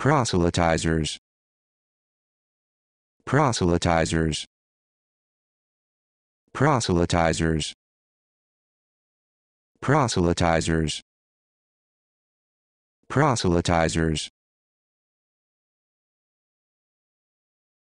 proselytizers proselytizers proselytizers proselytizers proselytizers